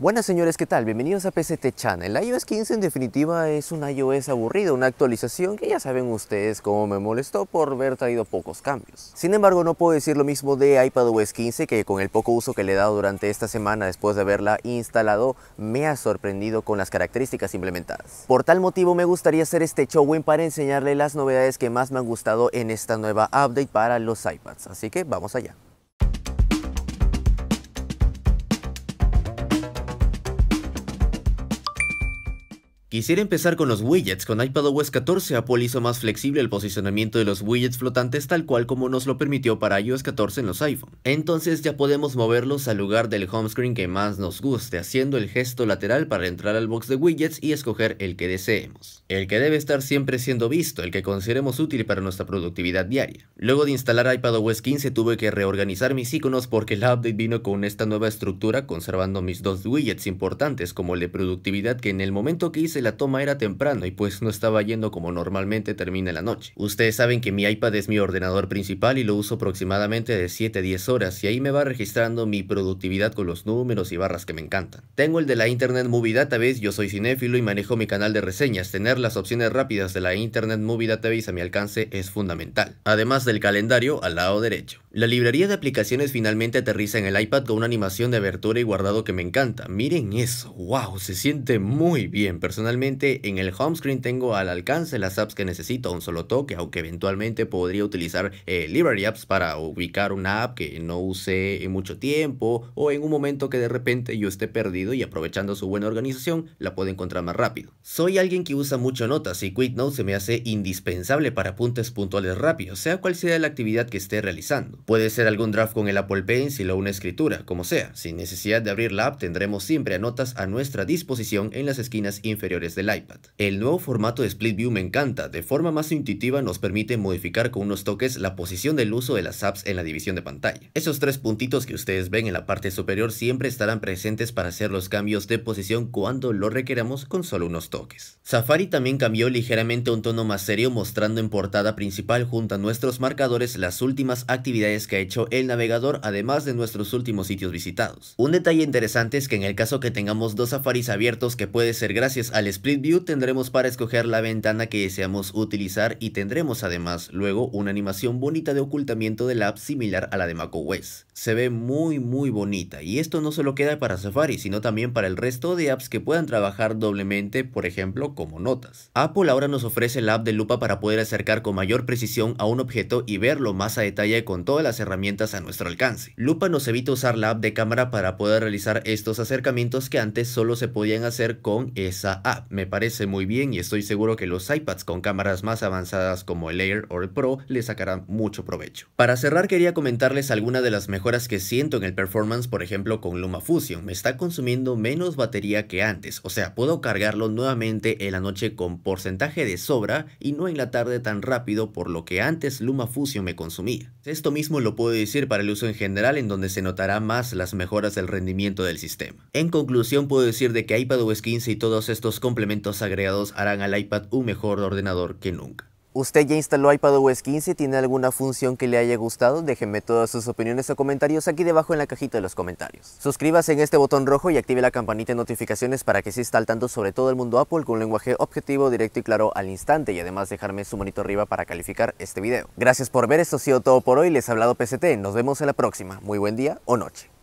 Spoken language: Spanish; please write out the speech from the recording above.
Buenas señores, ¿qué tal? Bienvenidos a PCT Channel. iOS 15 en definitiva es un iOS aburrido, una actualización que ya saben ustedes cómo me molestó por haber traído pocos cambios. Sin embargo, no puedo decir lo mismo de iPadOS 15 que con el poco uso que le he dado durante esta semana después de haberla instalado, me ha sorprendido con las características implementadas. Por tal motivo me gustaría hacer este win para enseñarle las novedades que más me han gustado en esta nueva update para los iPads. Así que vamos allá. Quisiera empezar con los widgets. Con iPadOS 14, Apple hizo más flexible el posicionamiento de los widgets flotantes tal cual como nos lo permitió para iOS 14 en los iPhone. Entonces ya podemos moverlos al lugar del home screen que más nos guste, haciendo el gesto lateral para entrar al box de widgets y escoger el que deseemos. El que debe estar siempre siendo visto, el que consideremos útil para nuestra productividad diaria. Luego de instalar iPadOS 15 tuve que reorganizar mis iconos porque el update vino con esta nueva estructura conservando mis dos widgets importantes como el de productividad que en el momento que hice la toma era temprano y pues no estaba yendo como normalmente termina la noche. Ustedes saben que mi iPad es mi ordenador principal y lo uso aproximadamente de 7 a 10 horas y ahí me va registrando mi productividad con los números y barras que me encantan. Tengo el de la Internet Movie Database, yo soy cinéfilo y manejo mi canal de reseñas. Tener las opciones rápidas de la Internet Movie Database a mi alcance es fundamental. Además del calendario al lado derecho. La librería de aplicaciones finalmente aterriza en el iPad con una animación de abertura y guardado que me encanta. Miren eso, wow, se siente muy bien. Personalmente en el home screen tengo al alcance las apps que necesito a un solo toque, aunque eventualmente podría utilizar eh, Library Apps para ubicar una app que no use en mucho tiempo o en un momento que de repente yo esté perdido y aprovechando su buena organización la puedo encontrar más rápido. Soy alguien que usa mucho notas y Quick Note se me hace indispensable para apuntes puntuales rápidos, sea cual sea la actividad que esté realizando. Puede ser algún draft con el Apple Pencil o una escritura, como sea. Sin necesidad de abrir la app tendremos siempre anotas a nuestra disposición en las esquinas inferiores del iPad. El nuevo formato de Split View me encanta. De forma más intuitiva nos permite modificar con unos toques la posición del uso de las apps en la división de pantalla. Esos tres puntitos que ustedes ven en la parte superior siempre estarán presentes para hacer los cambios de posición cuando lo requeramos con solo unos toques. Safari también cambió ligeramente un tono más serio mostrando en portada principal junto a nuestros marcadores las últimas actividades que ha hecho el navegador, además de nuestros últimos sitios visitados. Un detalle interesante es que en el caso que tengamos dos safaris abiertos, que puede ser gracias al Split View, tendremos para escoger la ventana que deseamos utilizar y tendremos además luego una animación bonita de ocultamiento de la app similar a la de macOS. Se ve muy muy bonita y esto no solo queda para Safari, sino también para el resto de apps que puedan trabajar doblemente, por ejemplo, como notas. Apple ahora nos ofrece la app de lupa para poder acercar con mayor precisión a un objeto y verlo más a detalle con toda las herramientas a nuestro alcance. Lupa nos evita usar la app de cámara para poder realizar estos acercamientos que antes solo se podían hacer con esa app. Me parece muy bien y estoy seguro que los iPads con cámaras más avanzadas como el Air o el Pro le sacarán mucho provecho. Para cerrar quería comentarles algunas de las mejoras que siento en el performance por ejemplo con Luma Fusion. Me está consumiendo menos batería que antes, o sea puedo cargarlo nuevamente en la noche con porcentaje de sobra y no en la tarde tan rápido por lo que antes Luma Fusion me consumía. Esto mismo lo puedo decir para el uso en general en donde se notará más las mejoras del rendimiento del sistema. En conclusión puedo decir de que iPadOS 15 y todos estos complementos agregados harán al iPad un mejor ordenador que nunca. ¿Usted ya instaló iPadOS 15? ¿Tiene alguna función que le haya gustado? Déjenme todas sus opiniones o comentarios aquí debajo en la cajita de los comentarios. Suscríbase en este botón rojo y active la campanita de notificaciones para que se esté tanto sobre todo el mundo Apple con un lenguaje objetivo, directo y claro al instante y además dejarme su manito arriba para calificar este video. Gracias por ver, esto ha sido todo por hoy, les ha hablado PCT, nos vemos en la próxima. Muy buen día o noche.